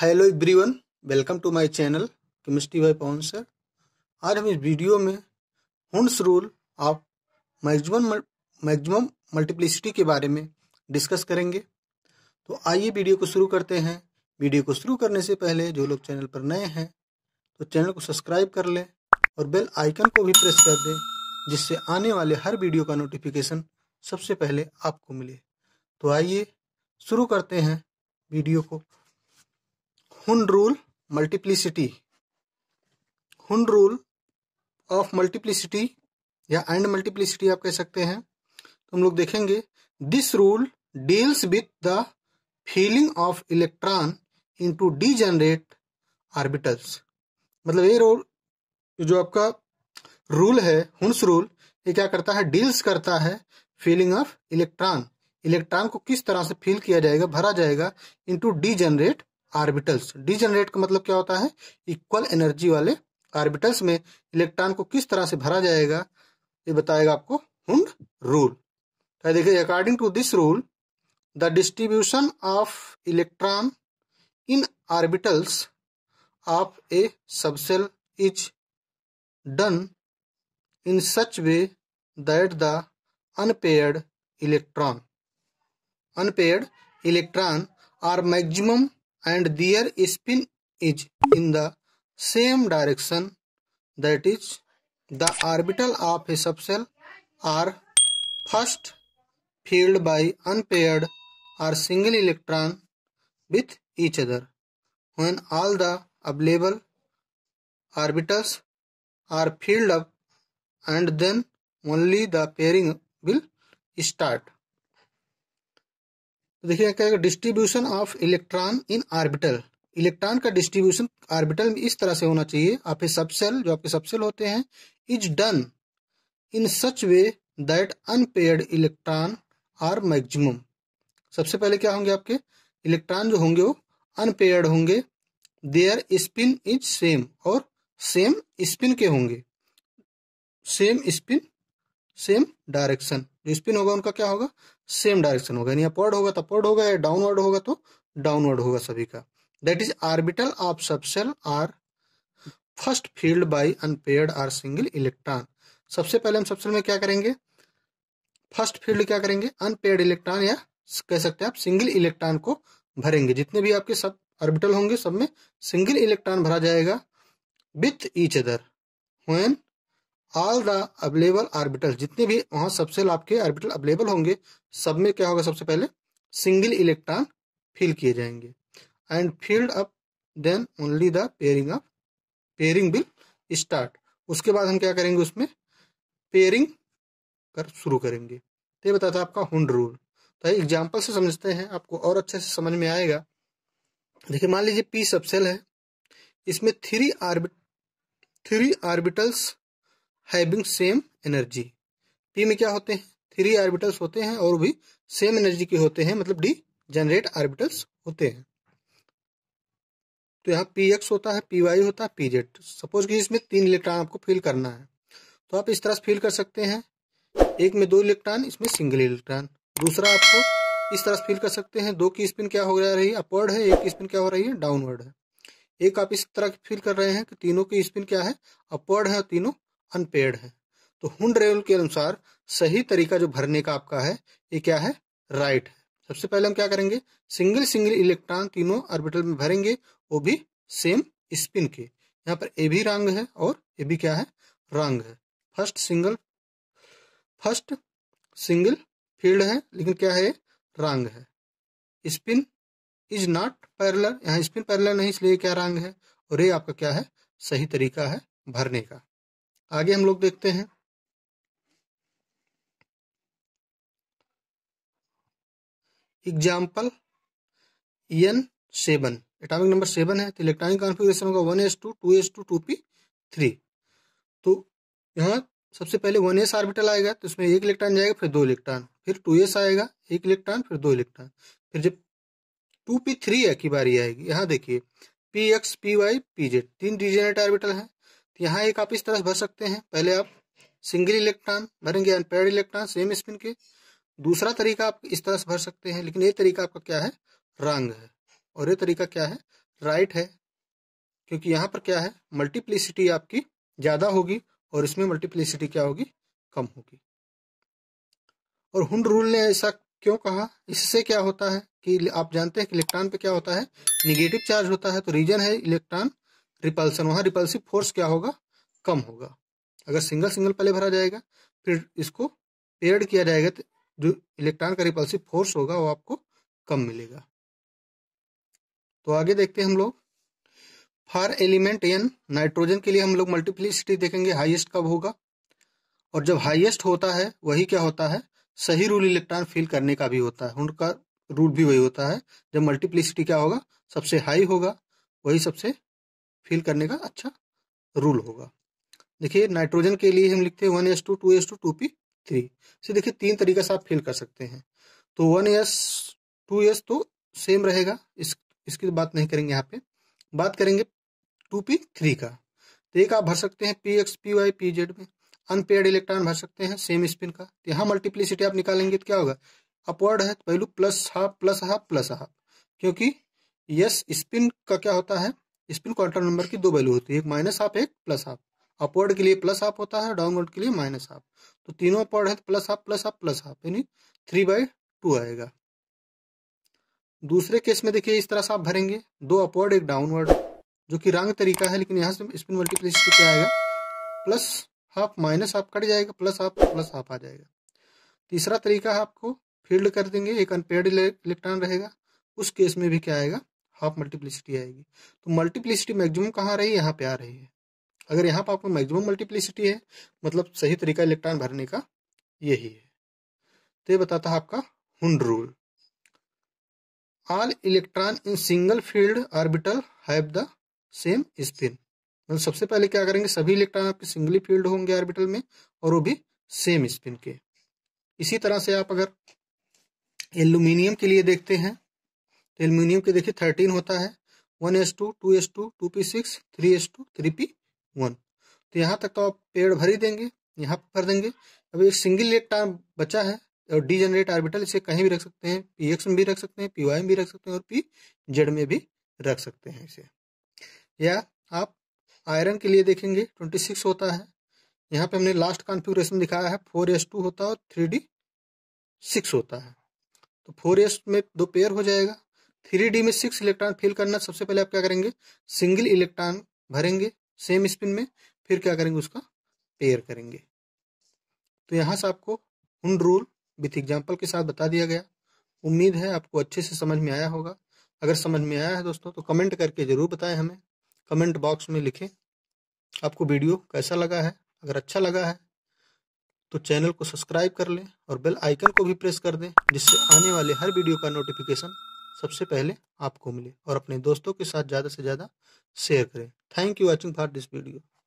hello everyone welcome to my channel chemistry by Pavan sir आज हम इस वीडियो में Hund's rule of maximum maximum multiplicity के बारे में डिस्कस करेंगे तो आइए वीडियो को शुरू करते हैं वीडियो को शुरू करने से पहले जो लोग चैनल पर नए हैं तो चैनल को सब्सक्राइब कर लें और बेल आइकन को भी प्रेस कर दें जिससे आने वाले हर वीडियो का नोटिफिकेशन सबसे पहले आपको मिले तो आइए शुरू करते हैं वीडियो को Hund rule multiplicity Hund rule of multiplicity या एंड मल्टीप्लिसिटी आप कह सकते हैं तो हम लोग देखेंगे this rule deals with the filling of electron in to degenerate orbitals मतलब ये रोल जो आपका रूल है हुंस रूल ये क्या करता है डील्स करता है फीलिंग ऑफ इलेक्ट्रॉन इलेक्ट्रॉन को किस तरह से फील किया जाएगा भरा जाएगा into degenerate orbitals degenerate का मतलब क्या होता है इक्वल एनर्जी वाले आर्बिटल्स में इलेक्ट्रॉन को किस तरह से भरा जाएगा ये बताएगा आपको हुंड रूल तो देखिए according to this rule the distribution of electron in orbitals of a subshell is done in such way that the unpaired electron unpaired electron are maximum and their spin is in the same direction that is the orbital of a subshell are first filled by unpaired or single electron with each other when all the available orbitals are filled up and then only the pairing will start तो देखिए क्या distribution of electron in orbital electron का distribution orbital में इस तरह से होना चाहिए आपके सबसेल जो आपके सबसेल होते हैं is done in such way that unpaired electron are maximum सबसे पहले क्या होंगे आपके इलेक्ट्रॉन जो होंगे वो अनपेयर्ड होंगे देयर स्पिन इज सेम और सेम स्पिन के होंगे सेम स्पिन सेम डायरेक्शन जो स्पिन होगा उनका क्या होगा सेम डायरेक्शन होगा यानी अपवर्ड होगा तो अपवर्ड होगा या डाउनवर्ड होगा तो डाउनवर्ड होगा सभी का that is orbital of subshell are first filled by unpaired or single electron सबसे पहले हम सबसेल में क्या करेंगे फर्स्ट फील्ड क्या करेंगे अनपेयर्ड इलेक्ट्रॉन या कह सकते हैं आप सिंगल इलेक्ट्रॉन को भरेंगे जितने भी आपके सब ऑर्बिटल होंगे सब में सिंगल इलेक्ट्रॉन भरा जाएगा with each other when all the available orbital जितने भी वहां सबसे आपके आर्बिटल अवेलेबल होंगे सब में क्या होगा सबसे पहले सिंगल इलेक्ट्रॉन फिल किए जाएंगे and filled up then only the pairing of pairing will start उसके बाद हम क्या करेंगे उसमें पेयरिंग कर शुरू करेंगे तो ये बताता है आपका हुंड रूल तो एग्जाम्पल से समझते हैं आपको और अच्छे से समझ में आएगा देखिए मान लीजिए पी सबसेल है इसमें three orbit three orbitals having same energy P में क्या होते हैं थ्री आर्बिटल्स होते हैं और भी सेम एनर्जी के होते हैं मतलब डी जनरेट आर्बिटल्स होते हैं तो यहाँ पी एक्स होता है पी वाई होता है पी जेड सपोज कि इसमें तीन इलेक्ट्रॉन आपको फिल करना है तो आप इस तरह से फिल कर सकते हैं एक में दो इलेक्ट्रॉन इसमें सिंगल इलेक्ट्रॉन दूसरा आपको इस तरह से फील कर सकते हैं दो की स्पिन क्या हो जा रही है अपवर्ड है एक की स्पिन क्या हो रही है डाउनवर्ड है एक आप इस तरह फील कर रहे हैं कि तीनों की स्पिन क्या है अपवर्ड है तीनों अनपेड है तो हुड रेवल के अनुसार सही तरीका जो भरने का आपका है ये क्या है राइट है सबसे पहले हम क्या करेंगे सिंगल सिंगल इलेक्ट्रॉन तीनों ऑर्बिटल में भरेंगे वो भी सेम स्पिन के यहाँ पर ए भी रंग है और ये भी क्या है रंग है first single first single filled है लेकिन क्या है रंग है स्पिन इज नॉट पैरलर यहाँ स्पिन पैरलर नहीं इसलिए क्या रंग है और ये आपका क्या है सही तरीका है भरने का आगे हम लोग देखते हैं example N seven atomic number seven है तो इलेक्ट्रॉनिक कॉन्फ़िगरेशन होगा one S two two S two two P three तो यहाँ सबसे पहले वन एस आर्बिटल आएगा तो इसमें एक इलेक्ट्रॉन जाएगा फिर दो इलेक्ट्रॉन फिर टू एस आएगा एक इलेक्ट्रॉन फिर दो इलेक्ट्रॉन फिर जब टू पी थ्री की बारी आएगी यहाँ देखिए P X P Y P Z तीन डिजेनेट आर्बिटल हैं तो यहाँ एक आप इस तरह भर सकते हैं पहले आप सिंगल इलेक्ट्रॉन भरेंगे अनपेड इलेक्ट्रॉन सेम स्पिन के दूसरा तरीका आप इस तरह से भर सकते हैं लेकिन ये तरीका आपका क्या है रंग है और ये तरीका क्या है राइट है क्योंकि यहाँ पर क्या है मल्टीप्लिसिटी आपकी ज़्यादा होगी और इसमें मल्टीप्लिसिटी क्या होगी कम होगी और हु रूल ने ऐसा क्यों कहा इससे क्या होता है कि आप जानते हैं कि इलेक्ट्रॉन पे क्या होता है निगेटिव चार्ज होता है तो रीजन है इलेक्ट्रॉन रिपल्सन वहां रिपल्सिव फोर्स क्या होगा कम होगा अगर सिंगल सिंगल पहले भरा जाएगा फिर इसको पेयर किया जाएगा तो जो इलेक्ट्रॉन का रिपल्सिव फोर्स होगा वो आपको कम मिलेगा तो आगे देखते हैं हम लोग फॉर एलिमेंट एन नाइट्रोजन के लिए हम लोग मल्टीप्लिसिटी देखेंगे हाईएस्ट कब होगा और जब हाईएस्ट होता है वही क्या होता है सही रूल इलेक्ट्रॉन फिल करने का भी होता है उनका रूल भी वही होता है जब मल्टीप्लिसिटी क्या होगा सबसे हाई होगा वही सबसे फिल करने का अच्छा रूल होगा देखिए नाइट्रोजन के लिए हम लिखते हैं one S two two S two two P three इसे देखिए तीन तरीका से आप फिल कर सकते हैं तो वन एस टू एस तो सेम रहेगा इस इसकी तो बात नहीं करेंगे यहाँ पे बात करेंगे टू पी थ्री का तो एक आप भर सकते हैं P X P Y P Z में अनपेड इलेक्ट्रॉन भर सकते हैं सेम स्पिन का तो यहाँ मल्टीप्लीसिटी आप निकालेंगे तो क्या होगा अपवर्ड है तो पहलू plus half plus half plus half क्योंकि यस स्पिन का क्या होता है स्पिन क्वार्टर नंबर की दो वैल्यू होती है एक माइनस हाफ एक प्लस हाफ अपवर्ड के लिए प्लस हाफ होता है डाउनवर्ड के लिए माइनस हाफ तो तीनों अपवर्ड है तो plus half plus half plus half यानी थ्री बाई टू आएगा दूसरे केस में देखिए इस तरह से आप भरेंगे दो अपवर्ड एक डाउनवर्ड जो कि रंग तरीका है लेकिन यहाँ से स्पिन मल्टीप्लेस क्या आएगा plus half minus half cut जाएगा प्लस हाफ प्लस हाफ आ जाएगा तीसरा तरीका है आपको फील्ड कर देंगे एक अनपेड इलेक्ट्रॉन रहेगा उस केस में भी क्या आएगा हाफ मल्टीप्लिसिटी आएगी तो मल्टीप्लिसिटी मैक्सिमम कहाँ रही है यहाँ पे आ रही है अगर यहाँ पर आपको मैक्सिमम मल्टीप्लिसिटी है मतलब सही तरीका इलेक्ट्रॉन भरने का यही है तो ये बताता है आपका Hund rule all electron in single filled orbital have the same spin मतलब सबसे पहले क्या करेंगे सभी इलेक्ट्रॉन आपके सिंगली फील्ड होंगे ऑर्बिटल में और वो भी सेम स्पिन के इसी तरह से आप अगर एल्यूमिनियम के लिए देखते हैं तो एल्यूमिनियम के देखिए थर्टीन होता है one S two two S two two P six three S two three P one तो यहाँ तक तो आप पेड़ भर ही देंगे यहाँ पर भर देंगे अब एक सिंगल इलेक्ट्रॉन बचा है और डी जनरेट आर्बिटल इसे कहीं भी रख सकते हैं पी एक्स में भी रख सकते हैं पी वाई में भी रख सकते हैं और पी जेड में भी रख सकते हैं इसे या आप आयरन के लिए देखेंगे ट्वेंटी सिक्स होता है यहाँ पे हमने लास्ट कॉन्फ़िगरेशन दिखाया है फोर एस टू होता है और थ्री डी सिक्स होता है तो फोर एस में दो पेयर हो जाएगा थ्री डी में सिक्स इलेक्ट्रॉन फिल करना सबसे पहले आप क्या करेंगे सिंगल इलेक्ट्रॉन भरेंगे सेम स्पिन में फिर क्या करेंगे उसका पेयर करेंगे तो यहां से आपको हुन रूल विथ एग्जाम्पल के साथ बता दिया गया उम्मीद है आपको अच्छे से समझ में आया होगा अगर समझ में आया है दोस्तों तो कमेंट करके ज़रूर बताएं हमें कमेंट बॉक्स में लिखें आपको वीडियो कैसा लगा है अगर अच्छा लगा है तो चैनल को सब्सक्राइब कर लें और बेल आइकन को भी प्रेस कर दें जिससे आने वाले हर वीडियो का नोटिफिकेशन सबसे पहले आपको मिले और अपने दोस्तों के साथ ज़्यादा से ज़्यादा शेयर करें thank you watching for this video